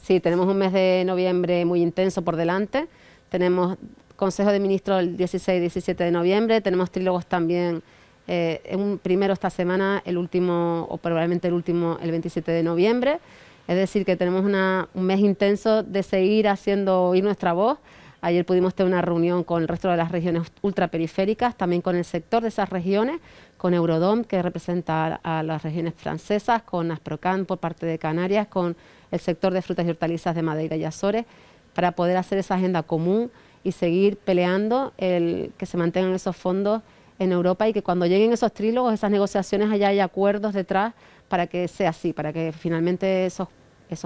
Sí, tenemos un mes de noviembre muy intenso por delante. Tenemos Consejo de Ministros el 16 y 17 de noviembre, tenemos trílogos también, eh, primero esta semana, el último, o probablemente el último, el 27 de noviembre. Es decir, que tenemos un mes intenso de seguir haciendo oír nuestra voz. Ayer pudimos tener una reunión con el resto de las regiones ultraperiféricas, también con el sector de esas regiones, con Eurodom, que representa a las regiones francesas, con Asprocan por parte de Canarias, con el sector de frutas y hortalizas de Madeira y Azores, para poder hacer esa agenda común y seguir peleando el que se mantengan esos fondos en Europa y que cuando lleguen esos trílogos, esas negociaciones, allá hay acuerdos detrás para que sea así, para que finalmente esos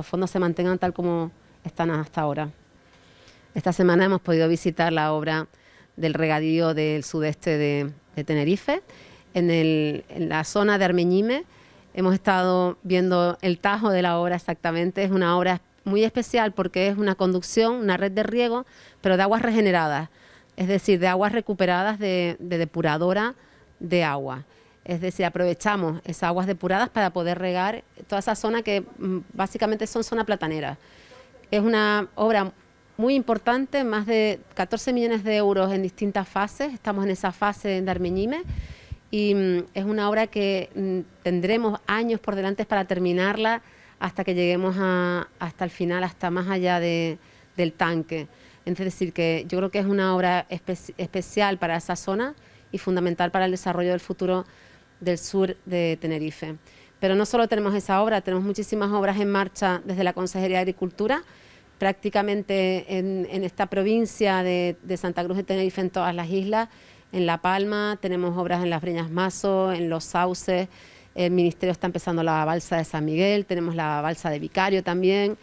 fondos se mantengan tal como están hasta ahora. Esta semana hemos podido visitar la obra del regadío del sudeste de, Tenerife. En, la zona de Armeñime hemos estado viendo el tajo de la obra exactamente. Es una obra muy especial porque es una conducción, una red de riego, pero de aguas regeneradas, es decir, de aguas recuperadas de, depuradora de agua. Es decir, aprovechamos esas aguas depuradas para poder regar toda esa zona que mm, básicamente son zona platanera. Es una obra muy importante, más de 14 millones de euros en distintas fases, estamos en esa fase de Armeñime y mm, es una obra que mm, tendremos años por delante para terminarla hasta que lleguemos a, hasta el final, hasta más allá del tanque. Es decir, que yo creo que es una obra especial para esa zona y fundamental para el desarrollo del futuro del sur de Tenerife. Pero no solo tenemos esa obra, tenemos muchísimas obras en marcha desde la Consejería de Agricultura, prácticamente en, esta provincia de, Santa Cruz de Tenerife, en todas las islas, en La Palma, tenemos obras en las Breñas Mazo, en Los Sauces, el Ministerio está empezando la balsa de San Miguel, tenemos la balsa de Vicario también,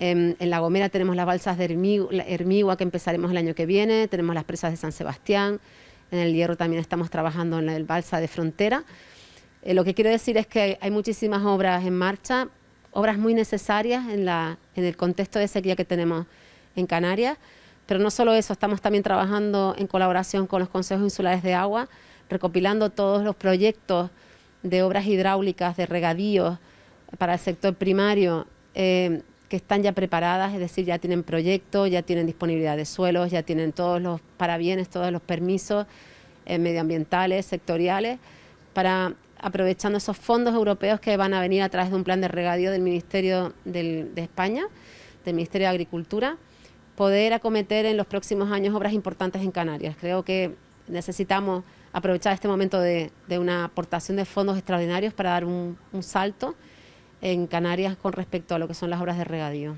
en, La Gomera tenemos las balsas de Hermigua, que empezaremos el año que viene, tenemos las presas de San Sebastián, en el Hierro también estamos trabajando en la balsa de Frontera. Eh, lo que quiero decir es que hay muchísimas obras en marcha, obras muy necesarias en la, en el contexto de sequía que tenemos en Canarias. Pero no solo eso, estamos también trabajando en colaboración con los consejos insulares de agua, recopilando todos los proyectos de obras hidráulicas, de regadíos para el sector primario, eh, que están ya preparadas, es decir, ya tienen proyectos, ya tienen disponibilidad de suelos, ya tienen todos los parabienes, todos los permisos eh, medioambientales, sectoriales, para aprovechando esos fondos europeos que van a venir a través de un plan de regadío del Ministerio de España, del Ministerio de Agricultura, poder acometer en los próximos años obras importantes en Canarias. Creo que necesitamos aprovechar este momento de, una aportación de fondos extraordinarios para dar un, salto en Canarias con respecto a lo que son las obras de regadío.